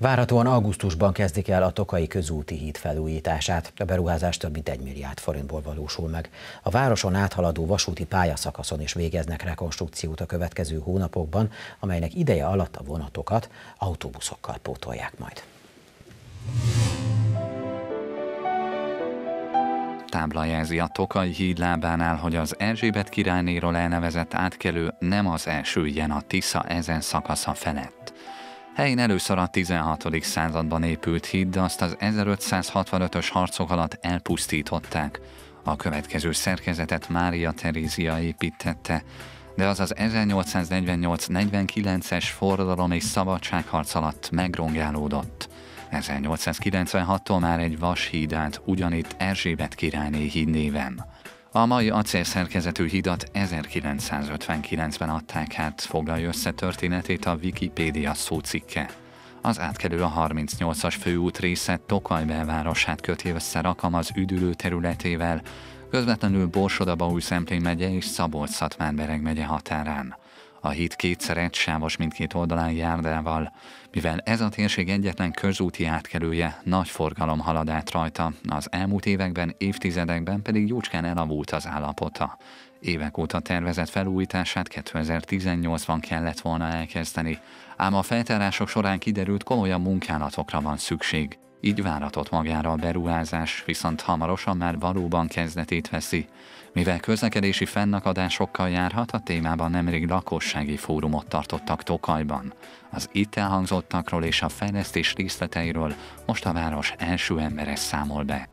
Várhatóan augusztusban kezdik el a Tokai közúti híd felújítását. A beruházás több mint 1 milliárd forintból valósul meg. A városon áthaladó vasúti pályaszakaszon is végeznek rekonstrukciót a következő hónapokban, amelynek ideje alatt a vonatokat autóbuszokkal pótolják majd. tábla jelzi a Tokai híd lábánál, hogy az Erzsébet királynéről elnevezett átkelő nem az első ilyen a Tisza ezen szakasza felett. Helyén először a 16. században épült híd, de azt az 1565-ös harcok alatt elpusztították. A következő szerkezetet Mária Terézia építette, de az az 1848-49-es forradalom és szabadságharc alatt megrongálódott. 1896-tól már egy vashíd állt ugyanitt Erzsébet királyné híd néven. A mai acélszerkezetű hidat 1959-ben adták hát, foglalja össze történetét a Wikipédia szócikke. Az átkelő a 38-as főút része Tokaj belvárosát köti össze Rakam az üdülő területével, közvetlenül Borsodabaúj Szemplén megye és szabolcs szatmár megye határán. A híd kétszer egysávos mindkét oldalán járdával, mivel ez a térség egyetlen közúti átkelője, nagy forgalom halad át rajta, az elmúlt években, évtizedekben pedig jócskán elavult az állapota. Évek óta tervezett felújítását 2018-ban kellett volna elkezdeni, ám a feltárások során kiderült komolyan munkálatokra van szükség. Így váratott magára a beruházás, viszont hamarosan már valóban kezdetét veszi, mivel közlekedési fennakadásokkal járhat, a témában nemrég lakossági fórumot tartottak Tokajban. Az itt elhangzottakról és a fejlesztés részleteiről most a város első embere számol be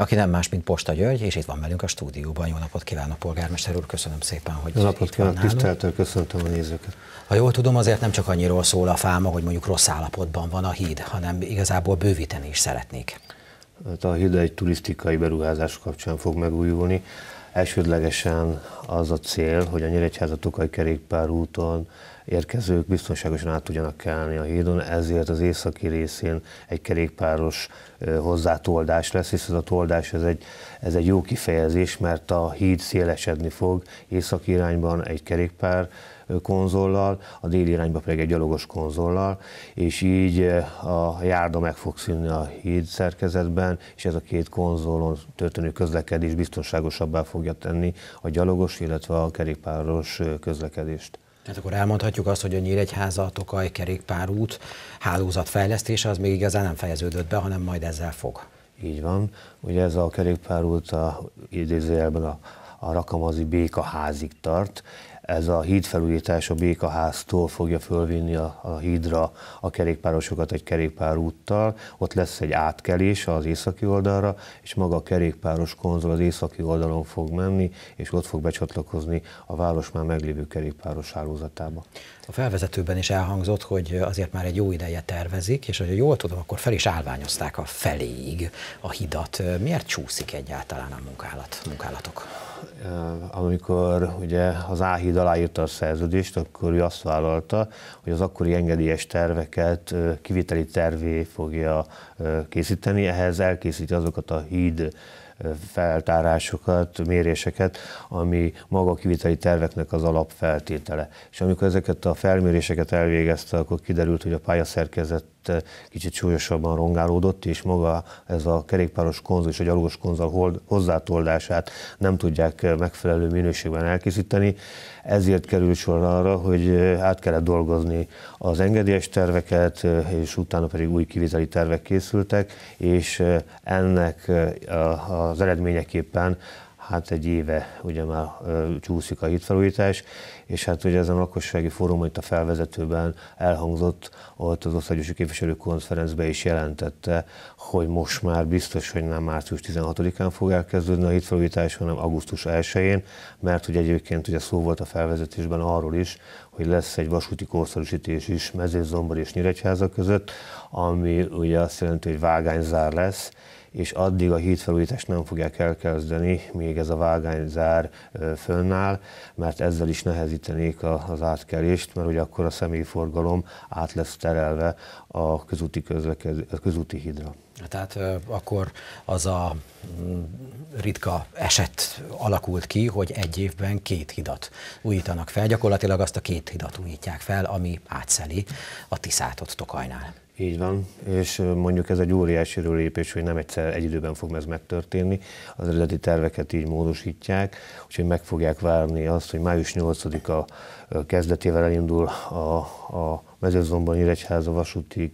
aki nem más, mint Posta György, és itt van velünk a stúdióban. Jó napot kívánok, polgármester úr, köszönöm szépen, hogy Jó napot kívánok, tiszteltel köszöntöm a nézőket. Ha jól tudom, azért nem csak annyiról szól a fáma, hogy mondjuk rossz állapotban van a híd, hanem igazából bővíteni is szeretnék. Hát a híd egy turisztikai beruházás kapcsán fog megújulni. Elsődlegesen az a cél, hogy a Nyíregyháza Tokaj kerékpárúton érkezők biztonságosan át tudjanak kelni a hídon, ezért az északi részén egy kerékpáros hozzátoldás lesz, hiszen a toldás ez egy, ez egy jó kifejezés, mert a híd szélesedni fog északi irányban egy kerékpár konzollal, a déli irányban pedig egy gyalogos konzollal, és így a járda meg fog szűnni a híd szerkezetben, és ez a két konzolon történő közlekedés biztonságosabbá fogja tenni a gyalogos, illetve a kerékpáros közlekedést. Tehát akkor elmondhatjuk azt, hogy a Nyíregyháza, Tokaj, kerékpárút, hálózatfejlesztése az még igazán nem fejeződött be, hanem majd ezzel fog. Így van. Ugye ez a kerékpárút a, idézőjelben a, a Rakamazi Békaházig tart ez a hídfelújítás a Békaháztól fogja fölvinni a, a hídra a kerékpárosokat egy kerékpárúttal, ott lesz egy átkelés az északi oldalra, és maga a kerékpáros konzol az északi oldalon fog menni, és ott fog becsatlakozni a város már meglévő kerékpáros hálózatába. A felvezetőben is elhangzott, hogy azért már egy jó ideje tervezik, és hogy jól tudom, akkor fel is állványozták a feléig a hidat. Miért csúszik egyáltalán a munkálat, munkálatok? amikor ugye az Áhíd aláírta a szerződést, akkor ő azt vállalta, hogy az akkori engedélyes terveket kiviteli tervé fogja készíteni, ehhez elkészíti azokat a híd feltárásokat, méréseket, ami maga a kiviteli terveknek az alapfeltétele. És amikor ezeket a felméréseket elvégezte, akkor kiderült, hogy a pályaszerkezet itt eh, kicsit súlyosabban rongálódott, és maga ez a kerékpáros konzol és a gyalogos konzol hozzátoldását nem tudják eh, megfelelő minőségben elkészíteni. Ezért kerül sor arra, hogy eh, át kellett dolgozni az engedélyes terveket, és utána pedig új kivizeli tervek készültek, és ennek az eredményeképpen hát egy éve ugye már csúszik a hitfelújítás, és hát ugye ezen a lakossági fórumon itt a felvezetőben elhangzott, ott az osztályos képviselőkonferencben is jelentette, hogy most már biztos, hogy nem március 16-án fog elkezdődni a hitfelújítás, hanem augusztus 1-én, mert ugye egyébként ugye szó volt a felvezetésben arról is, hogy lesz egy vasúti korszerűsítés is Mezőzombor és Nyíregyháza között, ami ugye azt jelenti, hogy vágányzár lesz, és addig a hídfelújítást nem fogják elkezdeni, még ez a vágányzár fönnáll, mert ezzel is nehezítenék az átkelést, mert hogy akkor a személyforgalom át lesz terelve a közúti, közlekez, a közúti hídra. Tehát akkor az a mm, ritka eset alakult ki, hogy egy évben két hidat újítanak fel. Gyakorlatilag azt a két hidat újítják fel, ami átszeli a Tiszát Tokajnál. Így van, és mondjuk ez egy óriási lépés, hogy nem egyszer egy időben fog ez megtörténni. Az eredeti terveket így módosítják, úgyhogy meg fogják várni azt, hogy május 8-a kezdetével elindul a, a Mezőzomban Nyíregyháza vasúti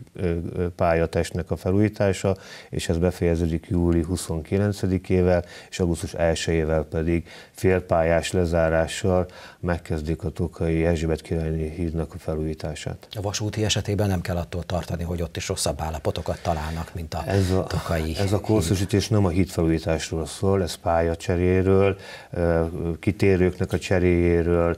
pályatestnek a felújítása, és ez befejeződik júli 29-ével, és augusztus 1-ével pedig félpályás lezárással megkezdik a Tokai Erzsébet királyi hídnak a felújítását. A vasúti esetében nem kell attól tartani, hogy ott is rosszabb állapotokat találnak, mint a, ez a Tokai Ez a korszerűsítés nem a híd felújításról szól, ez pályacseréről, kitérőknek a cseréjéről,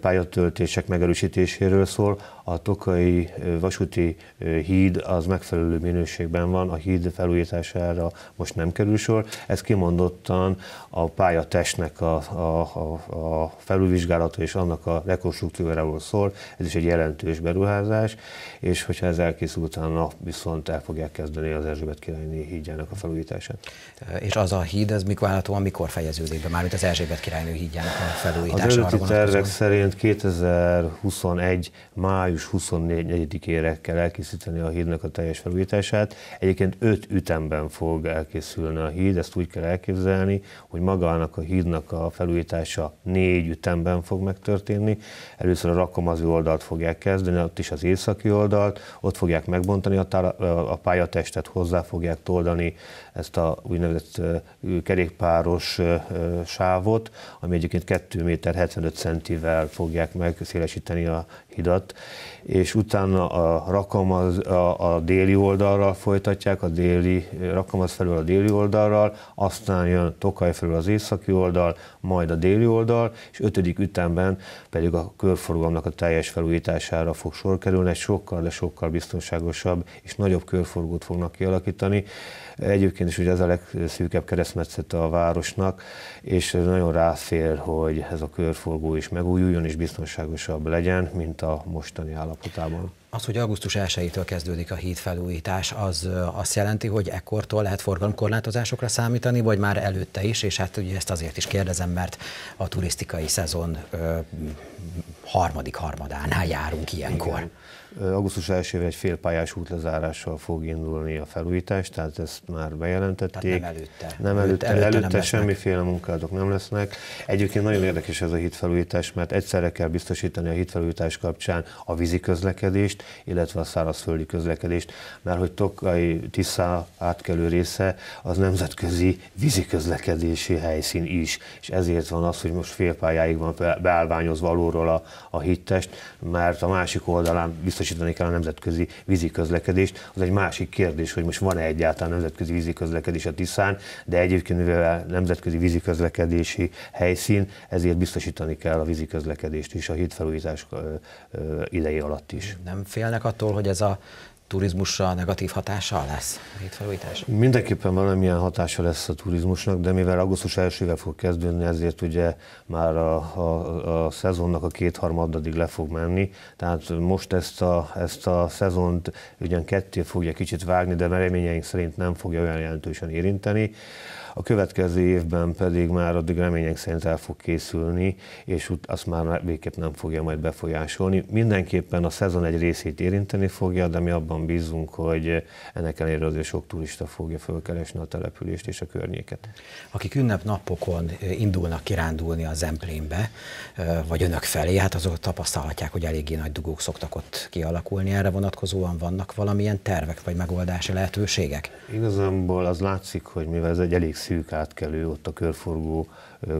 pályatöltések megerősítéséről szól, a Tokai Bokai vasúti híd az megfelelő minőségben van, a híd felújítására most nem kerül sor. Ez kimondottan a pályatestnek a, a, a, a felülvizsgálata és annak a rekonstrukcióról szól, ez is egy jelentős beruházás, és hogyha ez elkészül, utána viszont el fogják kezdeni az Erzsébet királyné hídjának a felújítását. És az a híd, ez mikor állható, amikor fejeződik be, mármint az Erzsébet királynő hídjának a felújítása? Az előtti tervek szerint 2021. május 20 24-ére kell elkészíteni a hídnak a teljes felújítását. Egyébként öt ütemben fog elkészülni a híd, ezt úgy kell elképzelni, hogy magának a hídnak a felújítása négy ütemben fog megtörténni. Először a rakomazó oldalt fogják kezdeni, ott is az északi oldalt, ott fogják megbontani a, tára, a pályatestet, hozzá fogják toldani ezt a úgynevezett kerékpáros sávot, ami egyébként 2 méter 75 centivel fogják megszélesíteni a hidat, és utána a rakamaz a, a déli oldalral folytatják, a déli rakamaz felül a déli oldalral, aztán jön Tokaj felül az északi oldal, majd a déli oldal, és ötödik ütemben pedig a körforgalomnak a teljes felújítására fog sor kerülni, egy sokkal, de sokkal biztonságosabb és nagyobb körforgót fognak kialakítani. Egyébként is ugye ez a legszűkebb keresztmetszete a városnak, és ez nagyon ráfér, hogy ez a körforgó is megújuljon és biztonságosabb legyen, mint a mostani állapot állapotában? Az, hogy augusztus 1-től kezdődik a híd felújítás, az azt jelenti, hogy ekkortól lehet forgalomkorlátozásokra számítani, vagy már előtte is, és hát ugye ezt azért is kérdezem, mert a turisztikai szezon ö, harmadik harmadánál járunk ilyenkor. Igen. Augusztus 1 egy félpályás útlezárással fog indulni a felújítás, tehát ezt már bejelentették. Tehát nem előtte. Nem előtte, előtte, előtte, előtte nem semmiféle lesznek. nem lesznek. Egyébként nagyon érdekes ez a hitfelújítás, mert egyszerre kell biztosítani a hitfelújítás kapcsán a vízi közlekedést, illetve a szárazföldi közlekedést, mert hogy Tokai Tisza átkelő része az nemzetközi vízi közlekedési helyszín is, és ezért van az, hogy most félpályáig van beállványozva alulról a, a hittest, mert a másik oldalán biztosítani kell a nemzetközi víziközlekedést. Az egy másik kérdés, hogy most van-e egyáltalán nemzetközi víziközlekedés a Tiszán, de egyébként mivel nemzetközi víziközlekedési helyszín, ezért biztosítani kell a víziközlekedést is a hídfelújítás idei alatt is. Nem félnek attól, hogy ez a turizmusra negatív hatása lesz a hétfelújítás? Mindenképpen valamilyen hatása lesz a turizmusnak, de mivel augusztus elsővel fog kezdődni, ezért ugye már a, a, a szezonnak a kétharmadadig le fog menni. Tehát most ezt a, ezt a szezont ugyan ketté fogja kicsit vágni, de reményeink szerint nem fogja olyan jelentősen érinteni. A következő évben pedig már addig remények szerint el fog készülni, és azt már végképp nem fogja majd befolyásolni. Mindenképpen a szezon egy részét érinteni fogja, de mi abban abban bízunk, hogy ennek ellenére azért sok turista fogja fölkeresni a települést és a környéket. Akik ünnepnapokon indulnak kirándulni a Zemplénbe, vagy önök felé, hát azok tapasztalhatják, hogy eléggé nagy dugók szoktak ott kialakulni. Erre vonatkozóan vannak valamilyen tervek vagy megoldási lehetőségek? Igazából az látszik, hogy mivel ez egy elég szűk átkelő ott a körforgó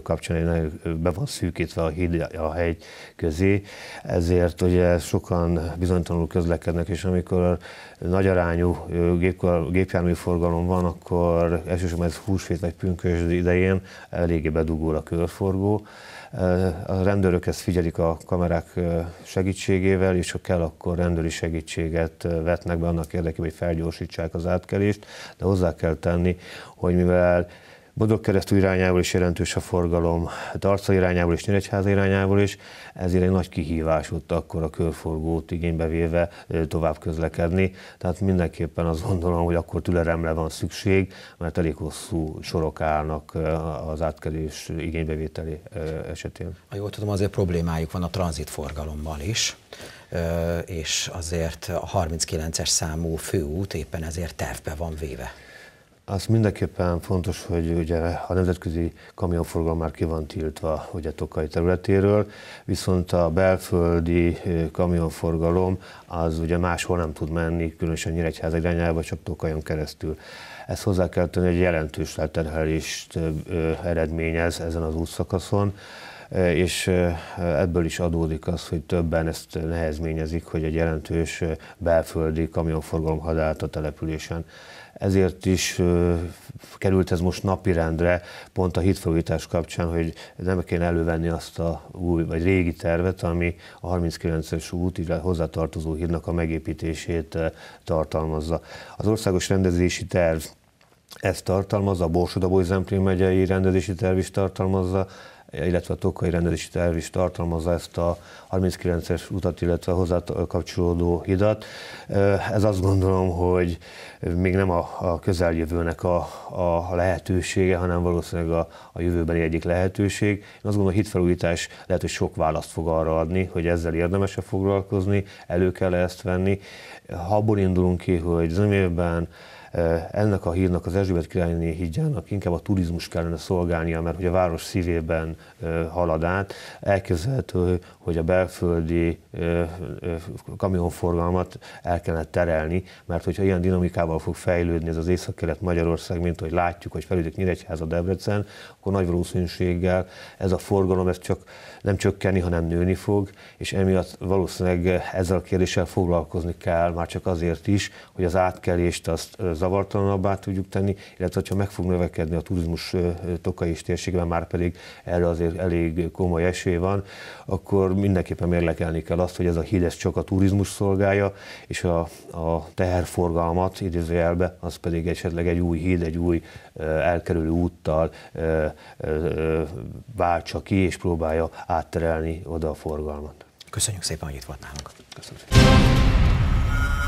kapcsán be van szűkítve a híd a hegy közé, ezért ugye sokan bizonytalanul közlekednek, és amikor nagy arányú gépjármű forgalom van, akkor elsősorban ez húsvét vagy pünkösd idején eléggé bedugul a körforgó. A rendőrök ezt figyelik a kamerák segítségével, és ha kell, akkor rendőri segítséget vetnek be annak érdekében, hogy felgyorsítsák az átkelést, de hozzá kell tenni, hogy mivel Bodog keresztül irányából is jelentős a forgalom, Tarca hát irányából és Nyíregyháza irányából is, ezért egy nagy kihívás ott akkor a körforgót igénybe véve tovább közlekedni. Tehát mindenképpen azt gondolom, hogy akkor tüleremre van szükség, mert elég hosszú sorok állnak az átkelés igénybevételi esetén. Ha jól tudom, azért problémájuk van a tranzitforgalommal is és azért a 39-es számú főút éppen ezért tervbe van véve. Az mindenképpen fontos, hogy ugye a nemzetközi kamionforgalom már ki van tiltva ugye Tokai területéről, viszont a belföldi kamionforgalom az ugye máshol nem tud menni, különösen Nyíregyház irányába, csak Tokajon keresztül. Ezt hozzá kell tenni, hogy jelentős leterhelést eredményez ezen az útszakaszon és ebből is adódik az, hogy többen ezt nehezményezik, hogy egy jelentős belföldi kamionforgalom hadált a településen. Ezért is került ez most napirendre, pont a hitfogítás kapcsán, hogy nem kéne elővenni azt a új vagy régi tervet, ami a 39-es út, illetve hozzátartozó hídnak a megépítését tartalmazza. Az országos rendezési terv ezt tartalmazza, a Borsodabói Zemplén megyei rendezési terv is tartalmazza, illetve a Tokai rendelési terv is tartalmazza ezt a 39-es utat, illetve hozzá kapcsolódó hidat. Ez azt gondolom, hogy még nem a, a közeljövőnek a, a lehetősége, hanem valószínűleg a, a jövőbeni egyik lehetőség. Én azt gondolom, a hitfelújítás lehet, hogy sok választ fog arra adni, hogy ezzel érdemes-e foglalkozni, elő kell -e ezt venni. Ha abból indulunk ki, hogy az évben ennek a hírnak, az Erzsébet királyné hídjának inkább a turizmus kellene szolgálnia, mert hogy a város szívében halad át. Elképzelhető, hogy a belföldi kamionforgalmat el kellene terelni, mert hogyha ilyen dinamikával fog fejlődni ez az észak-kelet Magyarország, mint hogy látjuk, hogy felüldik Nyíregyháza Debrecen, akkor nagy valószínűséggel ez a forgalom ez csak nem csökkenni, hanem nőni fog, és emiatt valószínűleg ezzel a kérdéssel foglalkozni kell, már csak azért is, hogy az átkelést azt zavartalanabbá tudjuk tenni, illetve ha meg fog növekedni a turizmus Tokai és térségben, már pedig erre azért elég komoly esély van, akkor mindenképpen mérlekelni kell azt, hogy ez a híd ez csak a turizmus szolgálja, és a, a teherforgalmat idézőjelbe, az pedig esetleg egy új híd, egy új elkerülő úttal váltsa ki, és próbálja átterelni oda a forgalmat. Köszönjük szépen, hogy itt volt nálunk. Köszönöm.